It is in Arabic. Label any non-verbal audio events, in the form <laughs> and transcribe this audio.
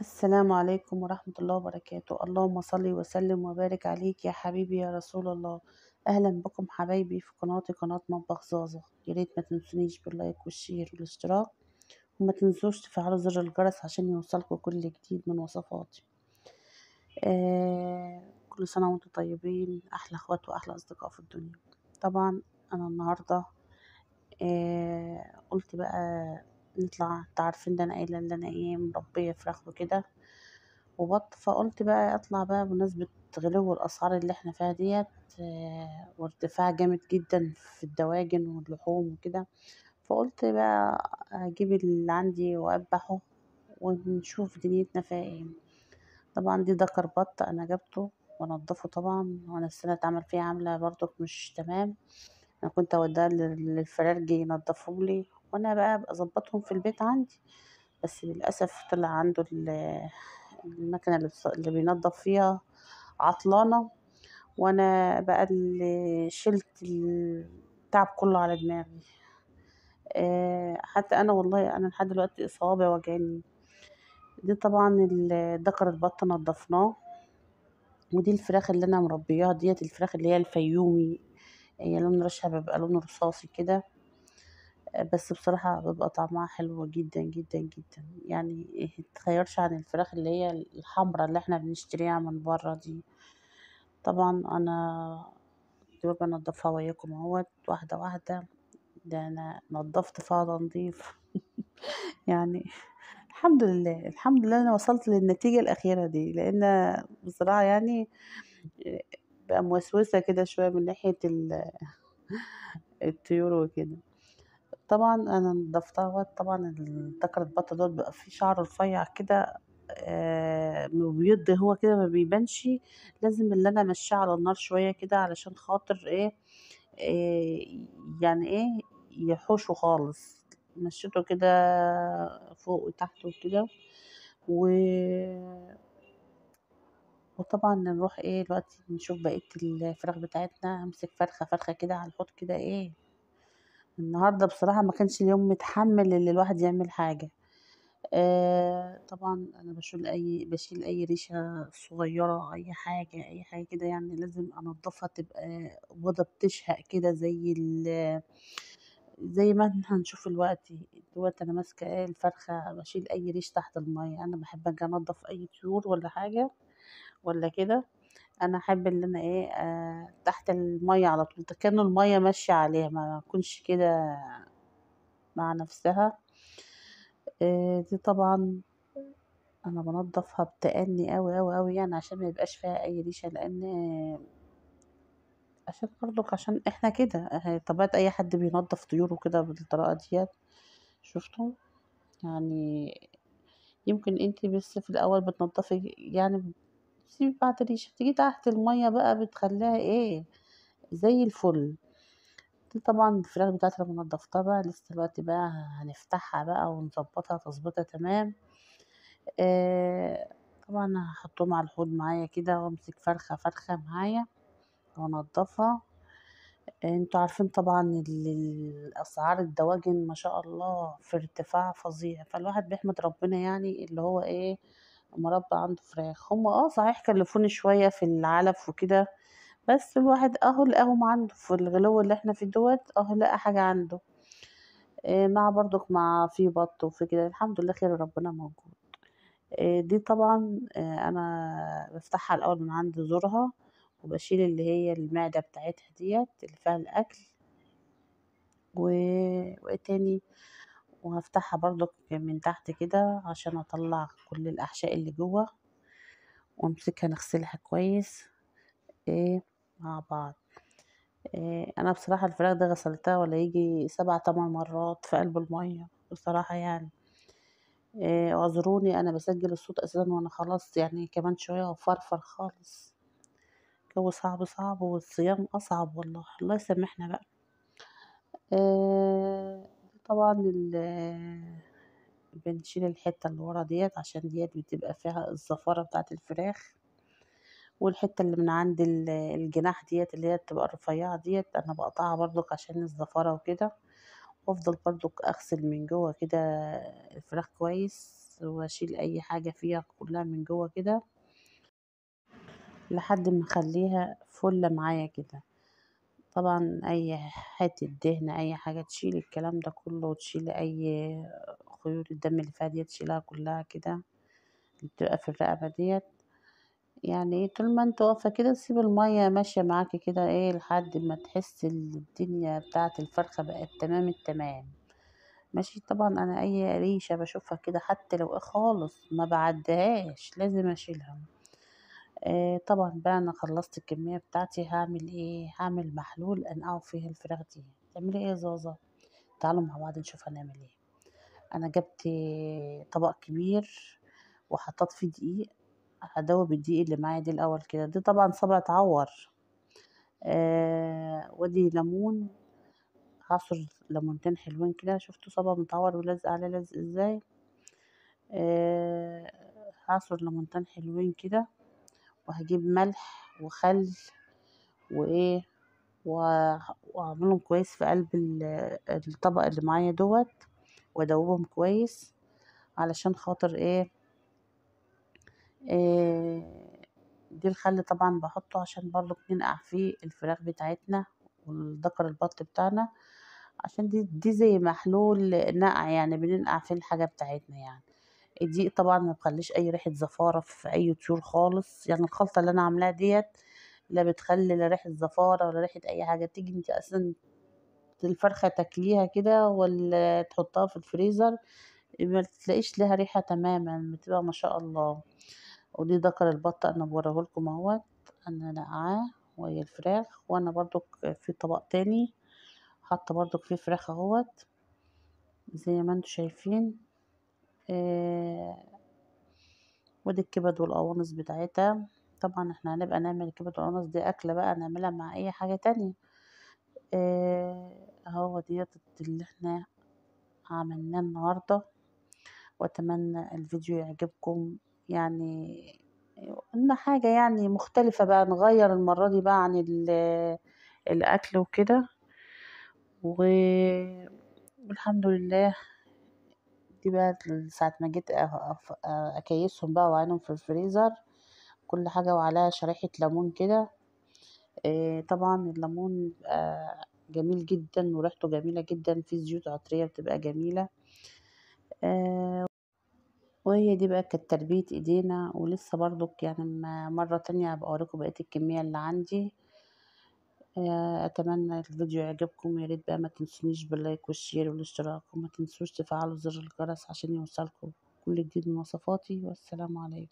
السلام عليكم ورحمة الله وبركاته اللهم صل وسلم وبارك عليك يا حبيبي يا رسول الله أهلا بكم حبايبي في قناتي قناة مطبخ زازة ياريت ما تنسونيش باللايك والشير والاشتراك وما تنسوش تفعلوا زر الجرس عشان يوصلكوا كل جديد من وصفاتي آه كل سنة وانتم طيبين أحلى أخوات وأحلى أصدقاء في الدنيا طبعا أنا النهاردة آه قلت بقى نطلع انتوا عارفين ان انا قايله ان انا ايه مربيه فراخ وكده وبط فقلت بقى اطلع بقى بمناسبه غلو الاسعار اللي احنا فيها ديت آه، وارتفاع جامد جدا في الدواجن واللحوم وكده فقلت بقى اجيب اللي عندي واذبحه ونشوف دنيتنا فيها ايه طبعا دي ذكر بط انا جبته وانضفه طبعا وانا السنه اتعمل فيها عامله برضك مش تمام انا كنت اوديها للفرارجي ينضفهم لي وانا بقى اظبطهم في البيت عندي بس للاسف طلع عنده المكنه اللي بينظف فيها عطلانه وانا بقى اللي شلت التعب كله على دماغي أه حتى انا والله انا لحد دلوقتي اصابع وجعني دي طبعا الدكر البط نضفناه ودي الفراخ اللي انا مربياها ديت الفراخ اللي هي الفيومي هي لون رشها بيبقى لون رصاصي كده بس بصراحة بيبقى طعمها حلو جدا جدا جدا يعني متتخيرش إيه، عن الفراخ اللي هي الحمرا اللي احنا بنشتريها من برا دي طبعا انا دول بنضفها وياكم اهوت واحدة واحدة ده انا نضفت فيها تنظيف <laughs> يعني الحمد لله الحمد لله انا وصلت للنتيجة الاخيرة دي لان بصراحة يعني بقى موسوسة كده شوية من ناحية <laughs> الطيور وكده طبعا انا نضفتها طبعا الذكر البطه دول بيبقى فيه شعر رفيع كده آه بيض هو كده ما بيبانش لازم اللي انا امشيه على النار شويه كده علشان خاطر ايه, إيه يعني ايه يحوشه خالص مشيته كده فوق وتحت وكده و وطبعا نروح ايه دلوقتي نشوف بقيه الفراخ بتاعتنا امسك فرخه فرخه كده على هنحط كده ايه النهاردة بصراحة ما كانش اليوم متحمل اللي الواحد يعمل حاجة آه طبعا انا بشيل اي بشيل اي ريشه صغيره اي حاجه اي حاجه كده يعني لازم انضفها تبقى اوضه بتشهق كده زي زي ما احنا هنشوف الوقت دلوقتي انا ماسكه ايه الفرخه بشيل اي ريش تحت الميه انا بحب اجي انضف اي طيور ولا حاجه ولا كده انا احب ان انا ايه آه تحت الميه على طول كأن الميه ماشيه عليها ما اكونش كده مع نفسها آه دي طبعا انا بنضفها بتأني قوي قوي قوي يعني عشان ما يبقاش فيها اي ريشه لان عشان برضك عشان احنا كده آه، طبيعة اي حد بينضف طيوره كده بالطريقه ديت شفتوا يعني يمكن انت بس في الاول بتنضفي يعني سيبك بعد الريشه بتيجي تحت الميه بقى بتخليها ايه زي الفل دي طبعا الفراخ بتاعتي لما نضفتها بقى لسه دلوقتي بقى هنفتحها بقى ونظبطها تظبيطها تمام آه طبعا هحطهم على الحوض معايا كده وامسك فرخه فرخه معايا وانضفها آه، انتوا عارفين طبعا الاسعار الدواجن ما شاء الله في ارتفاع فظيع فالواحد بيحمد ربنا يعني اللي هو ايه مربى عنده فراخ هم اه صحيح كلفوني شوية في العلف وكده بس الواحد اهو لقاهم عنده في الغلو اللي احنا فيه دوت اهو لقى حاجة عنده آه مع برضك مع في بط وفي كده الحمد لله خير ربنا موجود آه دي طبعا آه انا بفتحها الاول من عند زورها وبشيل اللي هي المعدة بتاعتها ديت اللي فيها الاكل و... وايه تاني وهفتحها برضو من تحت كده عشان اطلع كل الاحشاء اللي جوه وامسكها نغسلها كويس ايه مع بعض إيه انا بصراحة الفراخ ده غسلتها ولا يجي سبع تمن مرات في قلب المية بصراحة يعني إيه اعذروني انا بسجل الصوت اساسا وانا خلاص يعني كمان شوية وفرفر خالص الجو صعب صعب والصيام اصعب والله الله يسامحنا بقى إيه طبعا بنشيل الحتة اللي ورا ديت عشان ديت بتبقى فيها الزفارة بتاعة الفراخ والحتة اللي من عند الجناح ديت اللي هي بتبقى الرفيعة ديت انا بقطعها برضك عشان الزفارة وكده وافضل برضك اغسل من جوه كده الفراخ كويس واشيل اي حاجة فيها كلها من جوه كده لحد ما اخليها فلة معايا كده طبعا اي حته دهن اي حاجه تشيل الكلام ده كله وتشيل اي خيوط الدم اللي فيها ديت تشيلها كلها كده بتبقى في الرقبه ديت يعني طول ما انت واقفه كده سيب الميه ماشيه معاكي كده ايه لحد ما تحس الدنيا بتاعه الفرخه بقت تمام التمام ماشي طبعا انا اي ريشه بشوفها كده حتى لو خالص ما بعدهاش لازم اشيلها آه، طبعا بقى انا خلصت الكميه بتاعتي هعمل ايه هعمل محلول انقعه فيه الفراخ دي تعملي ايه يا تعالوا مع بعض نشوف هنعمل ايه انا جبت طبق كبير وحطيت فيه دقيق هدوب الدقيق اللي معايا دي الاول كده دي طبعا صبع اتعور آه ودي ليمون عصر ليمونتين حلوين كده شفتوا صبع متعور ولزق عليه لزق ازاي آه عصر ليمونتين حلوين كده وهجيب ملح وخل وايه واعملهم كويس في قلب الطبق اللي معايا دوت وادوبهم كويس علشان خاطر ايه, إيه دي الخل طبعا بحطه عشان برضو بننقع فيه الفراخ بتاعتنا والذكر البط بتاعنا عشان دي, دي زي محلول نقع يعني بننقع فيه الحاجة بتاعتنا يعني دي طبعا ما بخليش اي ريحه زفاره في اي طيور خالص يعني الخلطه اللي انا عاملاها ديت لا بتخلي لا ريحه زفاره ولا ريحه اي حاجه تيجي انت اصلا الفرخه تاكليها كده ولا تحطها في الفريزر ما تلاقيش لها ريحه تماما بتبقى ما شاء الله ودي ذكر البطه انا بوريه لكم اهوت انا نقعاه وهي الفراخ وانا برضك في طبق تاني حاطه برضك فيه فراخ اهوت زي ما انتم شايفين آه، ودي الكبد والقوانص بتاعتها طبعا احنا هنبقى نعمل الكبد والقوانص دي اكله بقى نعملها مع اي حاجه تانية آه، اهو ديت اللي احنا عملناه النهارده واتمنى الفيديو يعجبكم يعني قلنا حاجة يعني مختلفة بقى نغير المرة دي بقى عن الأكل وكده والحمد لله دي بقى ساعة ما جيت اكيسهم بقى وعينهم في الفريزر كل حاجة وعليها شريحة ليمون كده طبعا الليمون جميل جدا وريحته جميلة جدا فيه زيوت عطرية بتبقى جميلة وهي دي بقى كانت تربية ايدينا ولسه برضك يعني مرة تانية هبقى اوريكم بقية الكمية اللي عندي آه، اتمنى الفيديو يعجبكم يا ريت بقى ما تنسونيش باللايك والشير والاشتراك وما تنسوش تفعلوا زر الجرس عشان يوصلكم كل جديد من وصفاتي والسلام عليكم